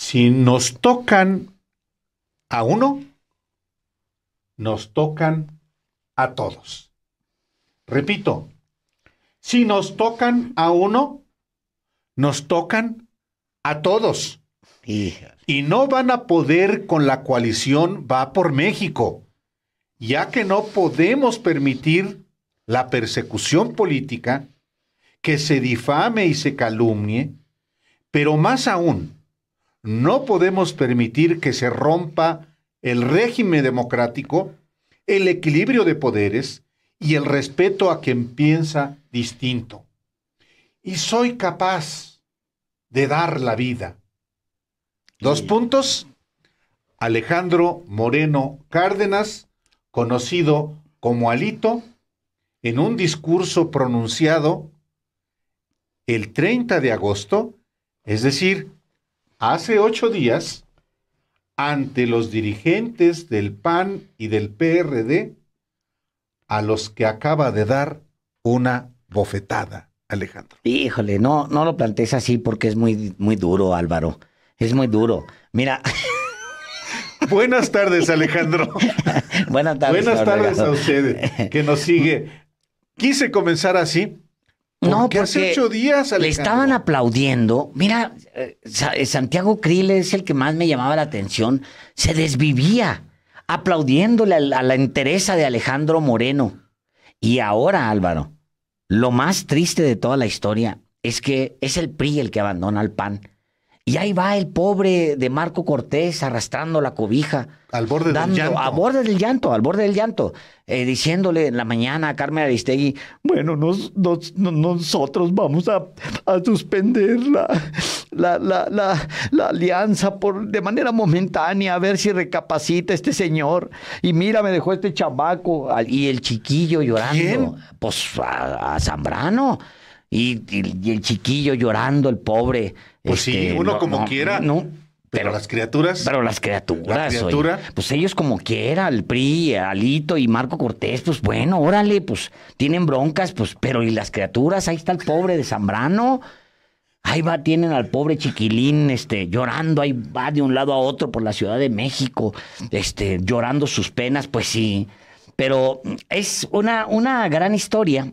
Si nos tocan a uno, nos tocan a todos. Repito, si nos tocan a uno, nos tocan a todos. Y no van a poder con la coalición Va por México, ya que no podemos permitir la persecución política, que se difame y se calumnie, pero más aún, no podemos permitir que se rompa el régimen democrático, el equilibrio de poderes y el respeto a quien piensa distinto. Y soy capaz de dar la vida. Dos puntos. Alejandro Moreno Cárdenas, conocido como Alito, en un discurso pronunciado el 30 de agosto, es decir, hace ocho días ante los dirigentes del PAN y del PRD a los que acaba de dar una bofetada, Alejandro. Híjole, no, no lo plantees así porque es muy, muy duro, Álvaro. Es muy duro. Mira. Buenas tardes, Alejandro. Buenas tardes. Buenas tardes a ustedes que nos sigue. Quise comenzar así no, porque hace ocho días le estaban aplaudiendo. Mira, eh, eh, Santiago Krill es el que más me llamaba la atención. Se desvivía aplaudiéndole a la, a entereza de Alejandro Moreno. Y ahora, Álvaro, lo más triste de toda la historia es que es el PRI el que abandona al PAN y ahí va el pobre de Marco Cortés arrastrando la cobija. Al borde del llanto. A borde del llanto, al borde del llanto. Eh, diciéndole en la mañana a Carmen Aristegui, bueno, nos, nosotros vamos a, suspender la, la, la, la, alianza por, de manera momentánea, a ver si recapacita este señor. Y mira, me dejó este chamaco y el chiquillo llorando. Pues a Zambrano. Y, el chiquillo llorando, el pobre. Pues sí, este, uno como quiera. No, pero, las criaturas. Pero las criaturas. pues ellos como quiera, el PRI, Alito y Marco Cortés, pues bueno, órale, pues tienen broncas, pues, pero y las criaturas, ahí está el pobre de Zambrano. Ahí va, tienen al pobre chiquilín, este, llorando, ahí va de un lado a otro por la Ciudad de México, este, llorando sus penas, pues sí. Pero es una, una gran historia,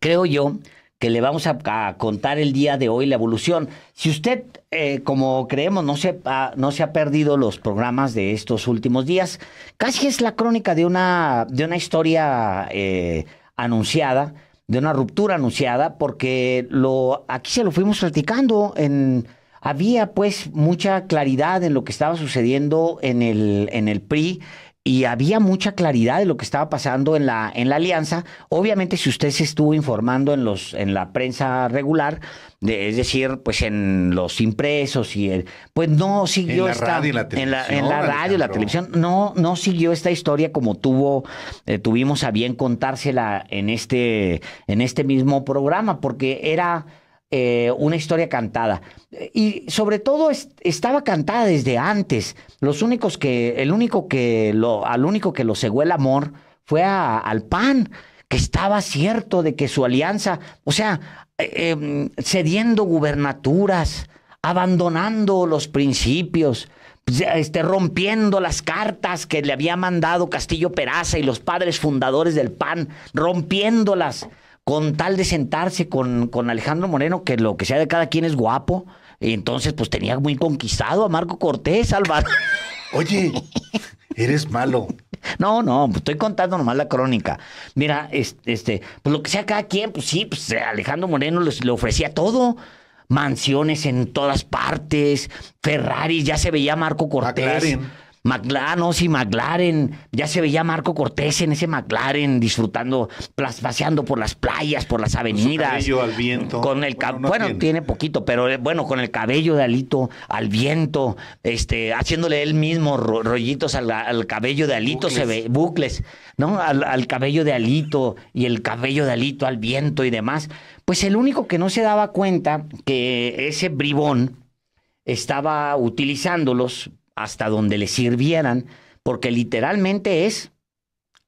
creo yo, que le vamos a, contar el día de hoy, la evolución. Si usted, eh, como creemos, no se, ha, no se ha perdido los programas de estos últimos días, casi es la crónica de una, de una historia eh, anunciada, de una ruptura anunciada, porque lo, aquí se lo fuimos platicando en... Había pues mucha claridad en lo que estaba sucediendo en el, en el PRI, y había mucha claridad de lo que estaba pasando en la, en la alianza. Obviamente, si usted se estuvo informando en, los, en la prensa regular, de, es decir, pues en los impresos y el, pues no siguió esta la en la, en la radio, la televisión, no, no siguió esta historia como tuvo, eh, tuvimos a bien contársela en este, en este mismo programa, porque era eh, una historia cantada. Y sobre todo estaba cantada desde antes. Los únicos que, el único que lo, al único que lo cegó el amor fue al PAN, que estaba cierto de que su alianza, o sea, eh, em, cediendo gubernaturas, abandonando los principios, pues, este, rompiendo las cartas que le había mandado Castillo Peraza y los padres fundadores del PAN, rompiéndolas con tal de sentarse con, con Alejandro Moreno, que lo que sea de cada quien es guapo. Y entonces, pues tenía muy conquistado a Marco Cortés, Álvaro. Oye, eres malo. No, no, pues, estoy contando nomás la crónica. Mira, este, pues lo que sea cada quien, pues sí, pues Alejandro Moreno les, le ofrecía todo. Mansiones en todas partes, Ferraris, ya se veía Marco Cortés. McLaren, no, McLaren. Ya se veía Marco Cortés en ese McLaren disfrutando, paseando por las playas, por las avenidas. Con al viento. Con el bueno, tiene. poquito, pero eh, bueno, con el cabello de Alito al viento, este, haciéndole él mismo rollitos al, cabello de Alito, bucles. se ve, bucles, ¿no? al cabello de Alito y el cabello de Alito al viento y demás. Pues el único que no se daba cuenta que ese bribón estaba utilizándolos hasta donde le sirvieran, porque literalmente es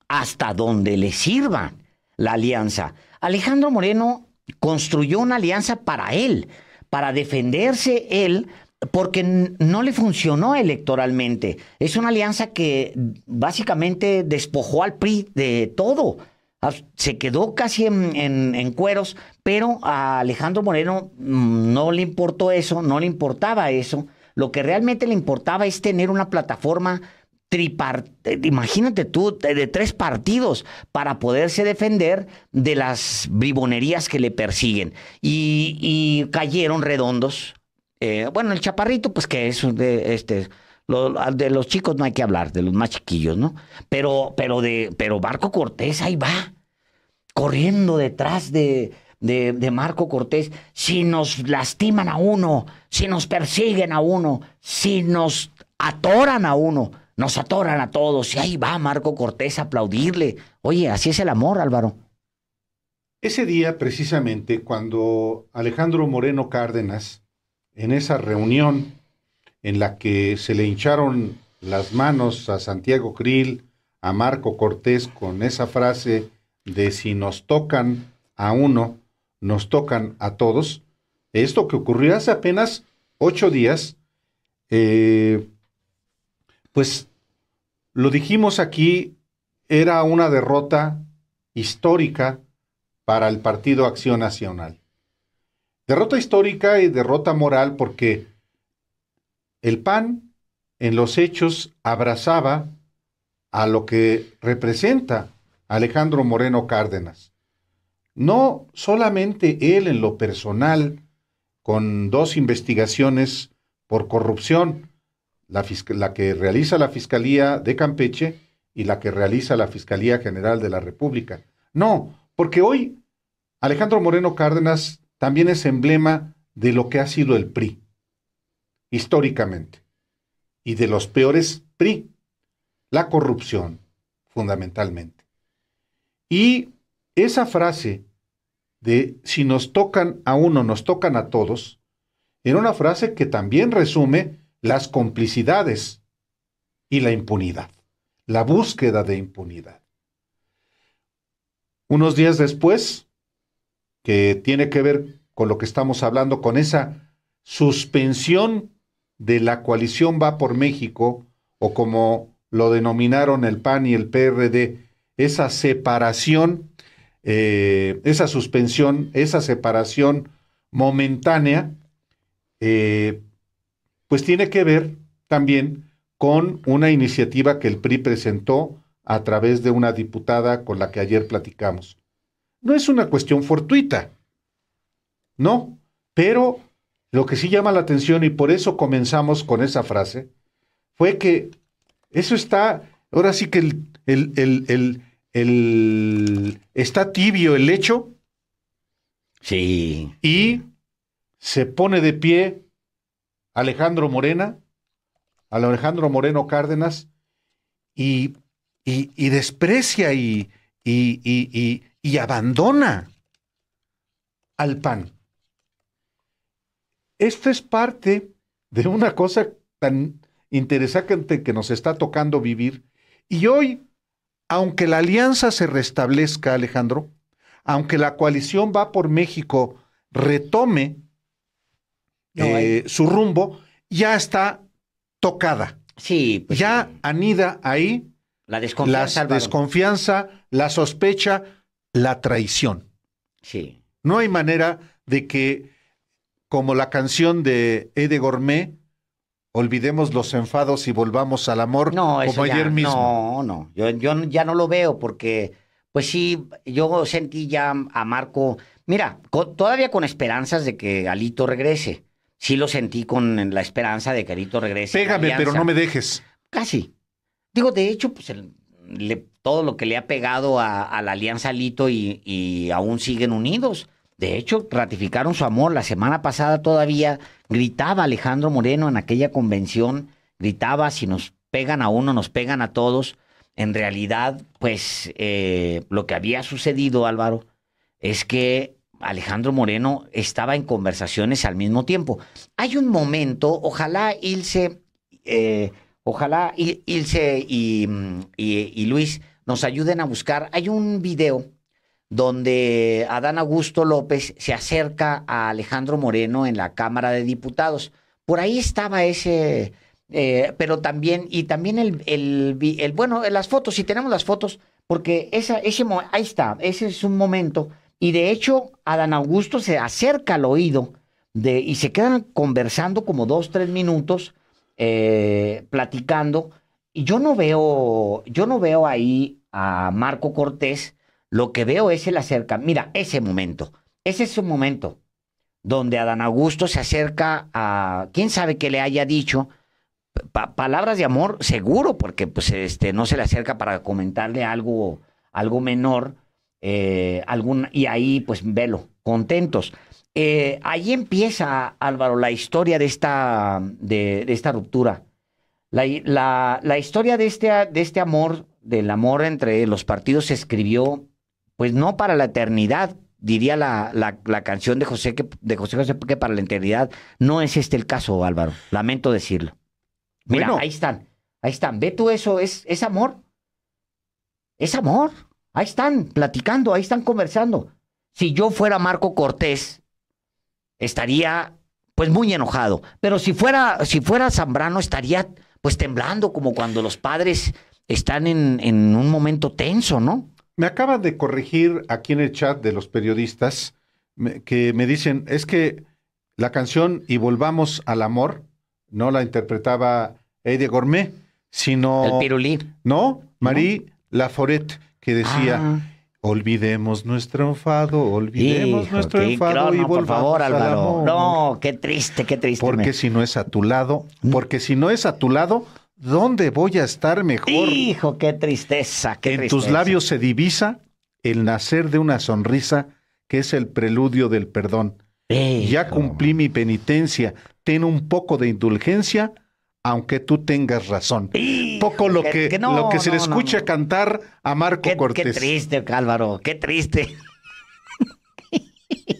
hasta donde le sirva la alianza. Alejandro Moreno construyó una alianza para él, para defenderse él, porque no le funcionó electoralmente. Es una alianza que básicamente despojó al PRI de todo. Ah, se quedó casi en, cueros, pero a Alejandro Moreno mm, no le importó eso, no le importaba eso, lo que realmente le importaba es tener una plataforma imagínate tú, de tres partidos para poderse defender de las bribonerías que le persiguen. Y, cayeron redondos. Eh, bueno, el chaparrito, pues que es de este, de los chicos no hay que hablar, de los más chiquillos, ¿no? Pero, pero de, pero Barco Cortés ahí va, corriendo detrás de, de, Marco Cortés, si nos lastiman a uno, si nos persiguen a uno, si nos atoran a uno, nos atoran a todos. Y ahí va Marco Cortés a aplaudirle. Oye, así es el amor, Álvaro. Ese día, precisamente, cuando Alejandro Moreno Cárdenas, en esa reunión en la que se le hincharon las manos a Santiago Krill, a Marco Cortés, con esa frase de si nos tocan a uno, nos tocan a todos. Esto que ocurrió hace apenas ocho días, eh, pues lo dijimos aquí, era una derrota histórica para el Partido Acción Nacional. Derrota histórica y derrota moral porque el PAN en los hechos abrazaba a lo que representa Alejandro Moreno Cárdenas no solamente él en lo personal, con dos investigaciones por corrupción, la, que realiza la Fiscalía de Campeche y la que realiza la Fiscalía General de la República. No, porque hoy Alejandro Moreno Cárdenas también es emblema de lo que ha sido el PRI, históricamente, y de los peores PRI, la corrupción, fundamentalmente. Y esa frase de si nos tocan a uno, nos tocan a todos, en una frase que también resume las complicidades y la impunidad, la búsqueda de impunidad. Unos días después, que tiene que ver con lo que estamos hablando, con esa suspensión de la coalición Va por México, o como lo denominaron el PAN y el PRD, esa separación eh, esa suspensión, esa separación momentánea, eh, pues tiene que ver también con una iniciativa que el PRI presentó a través de una diputada con la que ayer platicamos. No es una cuestión fortuita, no, pero lo que sí llama la atención y por eso comenzamos con esa frase, fue que eso está, ahora sí que el, está tibio el hecho, Sí. Y se pone de pie Alejandro Morena, Alejandro Moreno Cárdenas, y, y, y desprecia y, y, abandona al PAN. Esto es parte de una cosa tan interesante que nos está tocando vivir. Y hoy aunque la alianza se restablezca, Alejandro, aunque la coalición va por México retome eh, su rumbo, ya está tocada. Sí. Pues ya anida ahí la desconfianza, la sospecha, la traición. Sí. No hay manera de que, como la canción de Ede Gourmet, olvidemos los enfados y volvamos al amor como ayer mismo. No, no, yo, ya no lo veo porque, pues sí, yo sentí ya a Marco, mira, todavía con esperanzas de que Alito regrese. Sí lo sentí con la esperanza de que Alito regrese. Pégame, pero no me dejes. Casi. Digo, de hecho, pues todo lo que le ha pegado a, la alianza Alito y aún siguen unidos. De hecho, ratificaron su amor. La semana pasada todavía gritaba Alejandro Moreno en aquella convención, gritaba, si nos pegan a uno, nos pegan a todos. En realidad, pues eh, lo que había sucedido, Álvaro, es que Alejandro Moreno estaba en conversaciones al mismo tiempo. Hay un momento, ojalá Ilse, eh, ojalá Ilse y, y Luis nos ayuden a buscar. Hay un video donde Adán Augusto López se acerca a Alejandro Moreno en la Cámara de Diputados. Por ahí estaba ese, eh, pero también, y también el, el, bueno, las fotos, si tenemos las fotos, porque esa, ese, ahí está, ese es un momento, y de hecho Adán Augusto se acerca al oído de, y se quedan conversando como dos, tres minutos, eh, platicando, y yo no veo, yo no veo ahí a Marco Cortés, lo que veo es el acerca. Mira, ese momento. Ese es un momento donde Adán Augusto se acerca a quién sabe qué le haya dicho palabras de amor, seguro, porque pues, este, no se le acerca para comentarle algo, algo menor, eh, y ahí pues velo, contentos. Eh, ahí empieza, Álvaro, la historia de esta, de, de esta ruptura. La, la, la, historia de este, de este amor, del amor entre los partidos, se escribió pues no para la eternidad, diría la, la, canción de José, que, de José José, porque para la eternidad no es este el caso, Álvaro. Lamento decirlo. Mira, ahí están, ahí están. Ve tú eso, es, es amor. Es amor. Ahí están platicando, ahí están conversando. Si yo fuera Marco Cortés, estaría pues muy enojado. Pero si fuera, si fuera Zambrano, estaría pues temblando, como cuando los padres están en, en un momento tenso, ¿no? Me acaban de corregir aquí en el chat de los periodistas que me dicen, es que la canción Y Volvamos al Amor no la interpretaba Eddie Gourmet, sino... El Pirulí. No, Marie Laforet, que decía... Ah. Olvidemos nuestro enfado, olvidemos nuestro enfado y volvamos favor, Al amor. No, qué triste, qué triste. Porque si no es a tu lado, mm. porque si no es a tu lado, ¿Dónde voy a estar mejor? Hijo, qué tristeza. en tus labios se divisa el nacer de una sonrisa que es el preludio del perdón. Ya cumplí mi penitencia, ten un poco de indulgencia, aunque tú tengas razón. poco lo que, lo que se le escucha cantar a Marco Cortés. Qué triste, Álvaro, qué triste.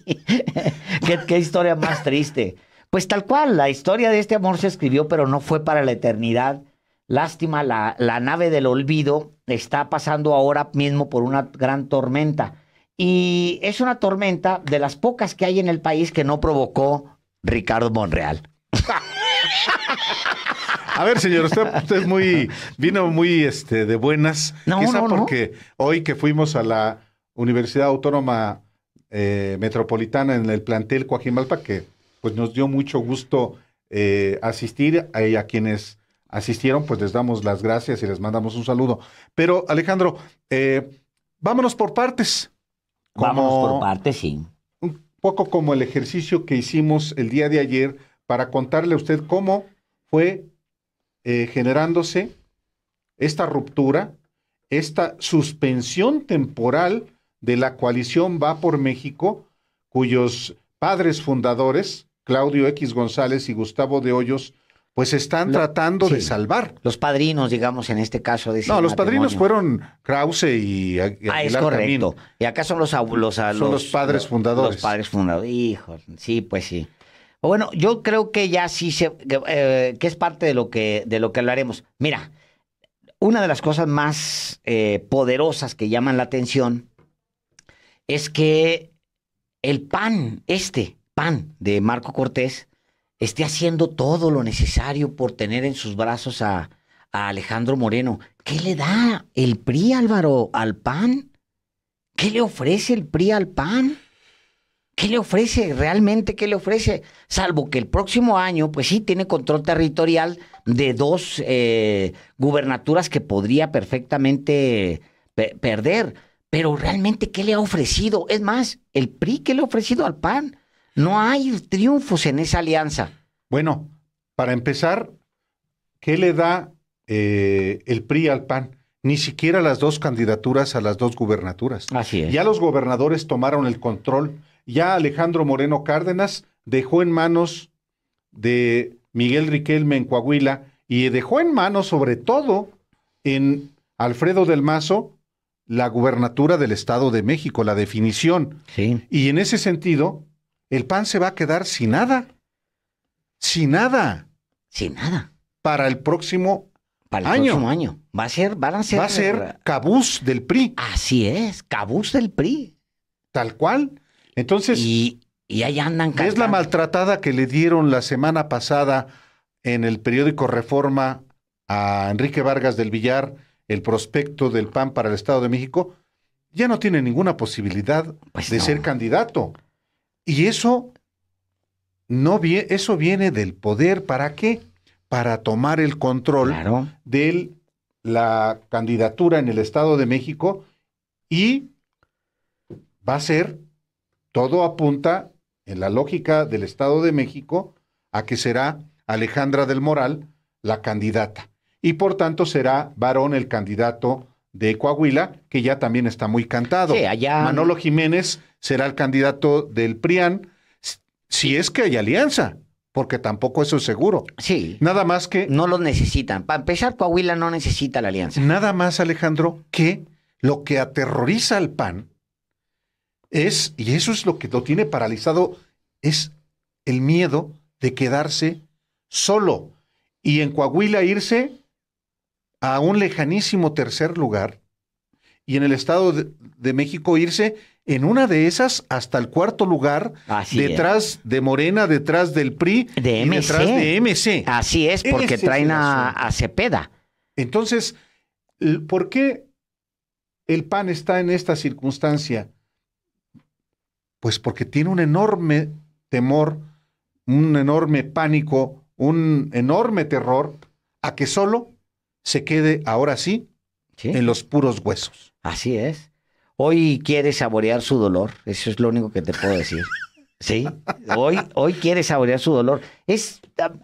qué historia más triste. Pues tal cual, la historia de este amor se escribió, pero no fue para la eternidad. Lástima, la, nave del olvido está pasando ahora mismo por una gran tormenta. Y es una tormenta de las pocas que hay en el país que no provocó Ricardo Monreal. A ver, señor, usted, muy vino muy este de buenas. No, Quizá porque hoy que fuimos a la Universidad Autónoma eh, Metropolitana en el plantel Coajimalpa, que pues nos dio mucho gusto eh, asistir. Eh, a, quienes asistieron, pues les damos las gracias y les mandamos un saludo. Pero, Alejandro, eh, vámonos por partes. vamos vámonos por partes, sí. Un poco como el ejercicio que hicimos el día de ayer para contarle a usted cómo fue generándose esta ruptura, esta suspensión temporal de la coalición Va por México, cuyos padres fundadores Claudio X González y Gustavo de Hoyos, pues están tratando de salvar. Los padrinos, digamos, en este caso. De no, los padrinos fueron Krause y, Aguilar Ah, es correcto. Y acá son los abuelos, son los, padres fundadores. Los padres fundadores. Hijos, sí, pues sí. Bueno, yo creo que ya sí se, eh, que es parte de lo que, de lo que hablaremos. Mira, una de las cosas más eh, poderosas que llaman la atención es que el pan este PAN de Marco Cortés esté haciendo todo lo necesario por tener en sus brazos a, Alejandro Moreno. ¿Qué le da el PRI, Álvaro, al PAN? ¿Qué le ofrece el PRI al PAN? ¿Qué le ofrece? ¿Realmente qué le ofrece? Salvo que el próximo año, pues sí, tiene control territorial de dos eh, gubernaturas que podría perfectamente perder. Pero realmente, ¿qué le ha ofrecido? Es más, el PRI, ¿qué le ha ofrecido al PAN? No hay triunfos en esa alianza. Bueno, para empezar, ¿qué le da eh, el PRI al PAN? Ni siquiera las dos candidaturas a las dos gubernaturas. Así es. Ya los gobernadores tomaron el control. Ya Alejandro Moreno Cárdenas dejó en manos de Miguel Riquelme en Coahuila y dejó en manos, sobre todo, en Alfredo del Mazo, la gubernatura del Estado de México, la definición. Sí. Y en ese sentido, el PAN se va a quedar sin nada. Sin nada. Sin nada. Para el próximo para el año. año. Va a ser, van Va a ser cabuz del PRI. Así es, cabuz del PRI. Tal cual. Entonces. Y, ahí andan Es la maltratada que le dieron la semana pasada en el periódico Reforma a Enrique Vargas del Villar, el prospecto del PAN para el Estado de México. Ya no tiene ninguna posibilidad pues de ser candidato. Y eso, no, eso viene del poder, ¿para qué? Para tomar el control de la candidatura en el Estado de México y va a ser, todo apunta en la lógica del Estado de México a que será Alejandra del Moral la candidata y por tanto será varón el candidato de Coahuila, que ya también está muy cantado. allá... Manolo Jiménez será el candidato del PRIAN, si es que hay alianza, porque tampoco eso es seguro. Sí. Nada más que... No lo necesitan. Para empezar, Coahuila no necesita la alianza. Nada más, Alejandro, que lo que aterroriza al PAN es, y eso es lo que lo tiene paralizado, es el miedo de quedarse solo y en Coahuila irse a un lejanísimo tercer lugar y en el Estado de, México irse en una de esas hasta el cuarto lugar, detrás de Morena, detrás del PRI, detrás de MC. Así es, porque traen a, a, Cepeda. Entonces, ¿por qué el PAN está en esta circunstancia? Pues porque tiene un enorme temor, un enorme pánico, un enorme terror a que solo se quede ahora sí, en los puros huesos. Así es. Hoy quiere saborear su dolor, eso es lo único que te puedo decir. Sí, hoy, hoy quiere saborear su dolor. Es,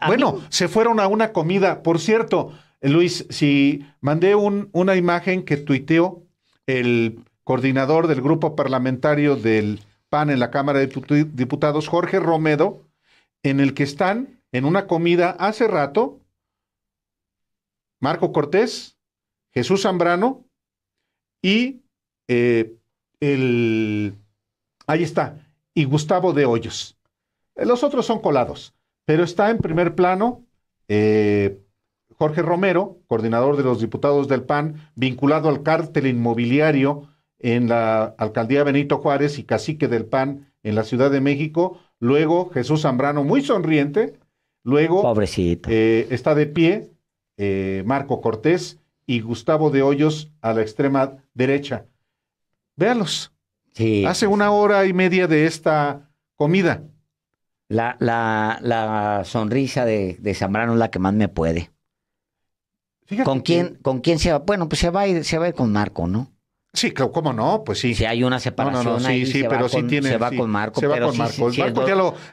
bueno, se fueron a una comida. Por cierto, Luis, si mandé un, una imagen que tuiteó el coordinador del grupo parlamentario del PAN en la Cámara de Diputados, Jorge Romero, en el que están en una comida hace rato Marco Cortés, Jesús Zambrano y eh, el... Ahí está, y Gustavo de Hoyos. Eh, los otros son colados, pero está en primer plano eh, Jorge Romero, coordinador de los diputados del PAN, vinculado al cártel inmobiliario en la alcaldía Benito Juárez y cacique del PAN en la Ciudad de México. Luego Jesús Zambrano, muy sonriente. Luego Pobrecito. está de pie eh, Marco Cortés y Gustavo de Hoyos a la extrema derecha. Véalos. Hace una hora y media de esta comida. La, la, la sonrisa de, de Zambrano es la que más me puede. ¿Con quién, ¿Con quién se va? Bueno, pues se va se va a ir con Marco, ¿no? Sí, claro, ¿cómo no? Pues sí. Si hay una separación ahí, se pero va con, tiene, se va con Marco. Se va con Marcos. Marco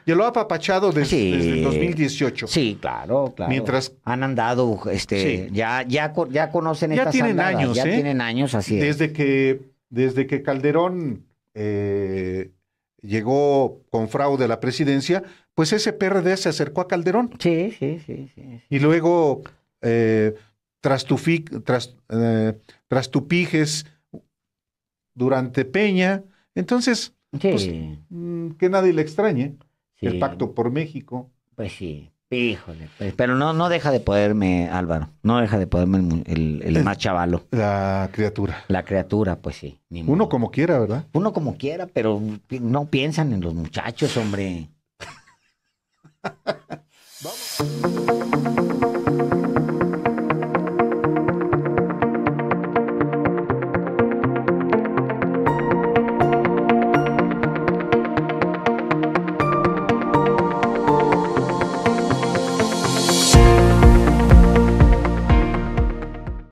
ya lo, ha apapachado desde, el 2018. Sí, claro, claro. Mientras... Han andado, este, ya, ya, ya conocen ya estas tienen años, Ya ¿eh? tienen años, así Desde que, desde que Calderón eh, llegó con fraude a la presidencia, pues ese PRD se acercó a Calderón. Sí, sí, sí. Y luego, eh, tras, tufic, tras, tras durante Peña. Entonces, pues, mm, que nadie le extrañe. El pacto por México. Pues sí. Híjole, pues, pero no, no deja de poderme, Álvaro, no deja de poderme el, el, el más chavalo. La criatura. La criatura, pues sí. Uno como quiera, ¿verdad? Uno como quiera, pero no piensan en los muchachos, hombre. Vamos.